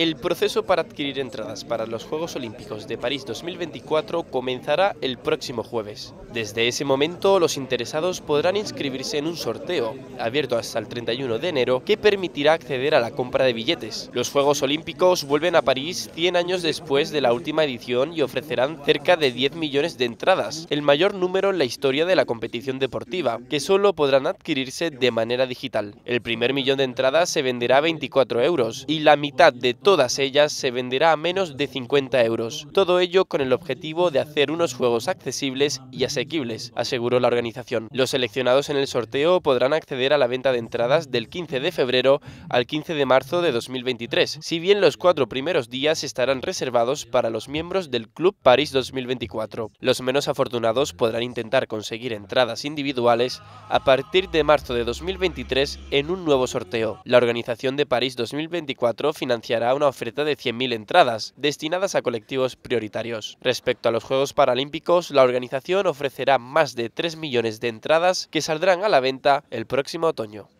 El proceso para adquirir entradas para los Juegos Olímpicos de París 2024 comenzará el próximo jueves. Desde ese momento, los interesados podrán inscribirse en un sorteo, abierto hasta el 31 de enero, que permitirá acceder a la compra de billetes. Los Juegos Olímpicos vuelven a París 100 años después de la última edición y ofrecerán cerca de 10 millones de entradas, el mayor número en la historia de la competición deportiva, que solo podrán adquirirse de manera digital. El primer millón de entradas se venderá a 24 euros y la mitad de Todas ellas se venderá a menos de 50 euros. Todo ello con el objetivo de hacer unos juegos accesibles y asequibles, aseguró la organización. Los seleccionados en el sorteo podrán acceder a la venta de entradas del 15 de febrero al 15 de marzo de 2023, si bien los cuatro primeros días estarán reservados para los miembros del Club París 2024. Los menos afortunados podrán intentar conseguir entradas individuales a partir de marzo de 2023 en un nuevo sorteo. La organización de París 2024 financiará una oferta de 100.000 entradas, destinadas a colectivos prioritarios. Respecto a los Juegos Paralímpicos, la organización ofrecerá más de 3 millones de entradas que saldrán a la venta el próximo otoño.